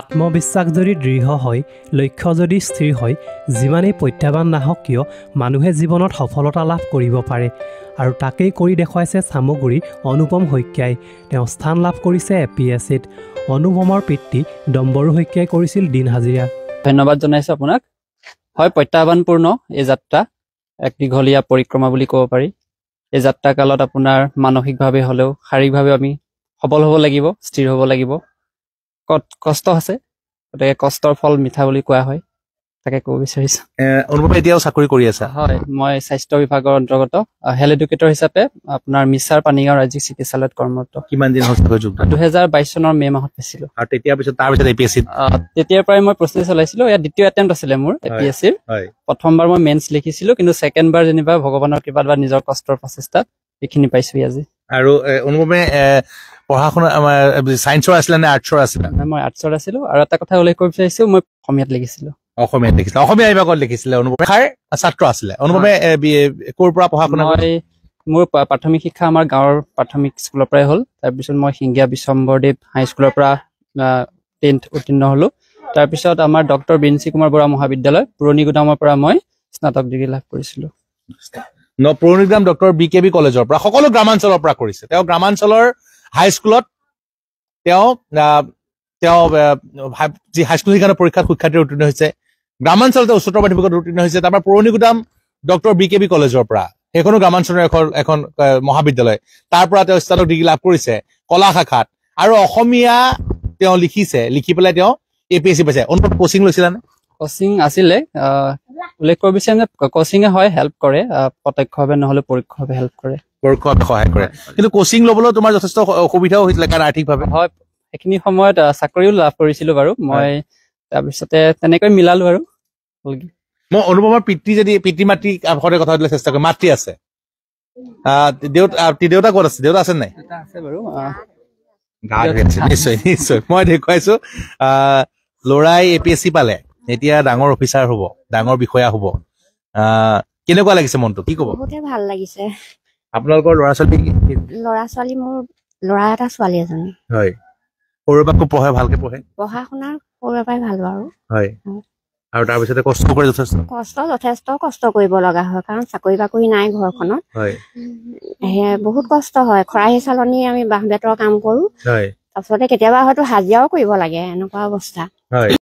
আত্মবিশ্বাস যদি দৃঢ় হয় লক্ষ্য যদি স্থিৰ হয় যিমানেই প্ৰত্যাহ্বান নাহক কিয় মানুহে জীৱনত সফলতা লাভ কৰিব পাৰে আৰু তাকেই কৰি দেখুৱাইছে চামগুৰি অনুপম শইকীয়াই তেওঁ স্থান লাভ কৰিছে এ পি এছ চিত অনুপমৰ পিতৃ ডম্বৰু শইকীয়াই কৰিছিল দিন হাজিৰা ধন্যবাদ জনাইছোঁ আপোনাক হয় প্ৰত্যাহ্বানপূৰ্ণ এই যাত্ৰা এক দীঘলীয়া পৰিক্ৰমা বুলি ক'ব পাৰি এই যাত্ৰাকালত আপোনাৰ মানসিকভাৱে হ'লেও শাৰীৰিকভাৱে আমি সবল হ'ব লাগিব স্থিৰ হ'ব লাগিব কষ্ট আছে গতিকে কষ্টৰ ফল মিঠা বুলি কোৱা হয় তাকে ক'ব বিচাৰিছোঁ এতিয়াও চাকৰি কৰি আছে হয় মই স্বাস্থ্য বিভাগৰ অন্তৰ্গত হেল্থ এডুকেটৰ হিচাপে আপোনাৰ মিছাৰ পানীগাঁও ৰাজ্যিক চিকিৎসালয়ত কৰ্মৰত কিমান দিন হৈছে দুহেজাৰ বাইছ চনৰ মে' মাহত পাইছিলো আৰু তেতিয়াৰ পিছত তাৰপিছত এ পি এছ চি তেতিয়াৰ পৰাই মই প্ৰস্তুতি চলাইছিলোঁ ইয়াত দ্বিতীয় এটেম্প আছিলে মোৰ এ পি এছ চিৰ প্ৰথমবাৰ মই মেন্স লিখিছিলো কিন্তু ছেকেণ্ডবাৰ যেনিবা ভগৱানৰ কৃপাত বা নিজৰ কষ্টৰ প্ৰচেষ্টাত এইখিনি পাইছোঁহি আজি আৰু অনুভৱে পঢ়া শুনা আমাৰ ছায়েন্সৰ আছিলে নে আৰ্টছৰ আছিলে মই আৰ্টছৰ আছিলোঁ আৰু এটা কথা উল্লেখ কৰিব বিচাৰিছো মই অসমীয়াত লিখিছিলোঁ অসমীয়াত লিখিছিলে অসমীয়া বিভাগত লিখিছিলে অনুপমেখাৰ ছাত্ৰ আছিলে অনুপমে ক'ৰ পৰা পঢ়া শুনা মই মোৰ প্ৰাথমিক শিক্ষা আমাৰ গাঁৱৰ প্ৰাথমিক স্কুলৰ পৰাই হ'ল তাৰপিছত মই সিংগীয়া বিশ্বম্বৰদেৱ হাইস্কুলৰ পৰা টেন্থ উত্তীৰ্ণ হ'লোঁ তাৰপিছত আমাৰ ডক্টৰ বিনচি কুমাৰ বৰা মহাবিদ্যালয় পুৰণি গোদামৰ পৰা মই স্নাতক ডিগ্ৰী লাভ কৰিছিলোঁ পুৰণি গুদাম ডক্টৰ বি কে বি কলেজৰ পৰা সকলো গ্ৰামাঞ্চলৰ পৰা কৰিছে তেওঁ গ্ৰামাঞ্চলৰ হাইস্কুলত তেওঁ তেওঁ যি হাইস্কুল শিক্ষানৰ পৰীক্ষাত শিক্ষাৰ্থী উত্তীৰ্ণ হৈছে গ্ৰামাঞ্চলতে উচ্চতৰ মাধ্যমিকত উত্তীৰ্ণ হৈছে তাৰপৰা পুৰণি গুদাম ডক্টৰ বি কে বি কলেজৰ পৰা সেইখনো গ্ৰামাঞ্চলৰ এখন এখন মহাবিদ্যালয় তাৰ পৰা তেওঁ স্নাতক ডিগ্ৰী লাভ কৰিছে কলা শাখাত আৰু অসমীয়া তেওঁ লিখিছে লিখি পেলাই তেওঁ এ পি এছ চি পাইছে অনুপাত কচিং লৈছিলানে কচিং আছিলে উল্লেখ কৰিব বিচাৰিম যে হয় হেল্প কৰে প্ৰত্যক্ষভাৱে নহ'লে পৰোক্ষভাৱে হেল্প কৰে ৱৰ্ক সহায় কৰে কিন্তু কোচিং লবলৈ তোমাৰ যথেষ্ট অসুবিধাও হৈছিলে কাৰণ আৰ্থিকভাৱে হয় সেইখিনি সময়ত চাকৰিও লাভ কৰিছিলো বাৰু মই তাৰপিছতে তেনেকৈ মিলালো আৰু মই অনুপমাৰ পিতৃ যদি পিতৃ মাতৃ কথা পাতিবলৈ চেষ্টা কৰে মাতৃ আছে দেউতা ক'ত আছে দেউতা আছে নাই নিশ্চয় নিশ্চয় মই দেখুৱাইছো লৰাই এ পি এছ চি পালে এতিয়া ডাঙৰ অফিচাৰ হব ডাঙৰ বিষয়া হব কেনেকুৱা লাগিছে মনটো কি কব ভাল লাগিছে আপোনালোকৰ ল'ৰা ছোৱালী ল'ৰা ছোৱালী মোৰ ল'ৰা এটা ছোৱালী এজনী হয় সৰুৰ পৰা পঢ়ে ভালকে পঢ়ে পঢ়া শুনাৰ সৰুৰে পৰাই ভাল বাৰু হয় আৰু তাৰপিছতে কষ্ট কৰে যথেষ্ট কষ্ট যথেষ্ট কষ্ট কৰিব লগা হয় কাৰণ চাকৰি বাকৰি নাই ঘৰখনত হয় বহুত কষ্ট হয় খৰাহি চালনী আমি বাঁহ বেতৰ কাম কৰোঁ তাৰপিছতে কেতিয়াবা হয়তো হাজিৰাও কৰিব লাগে এনেকুৱা অৱস্থা হয়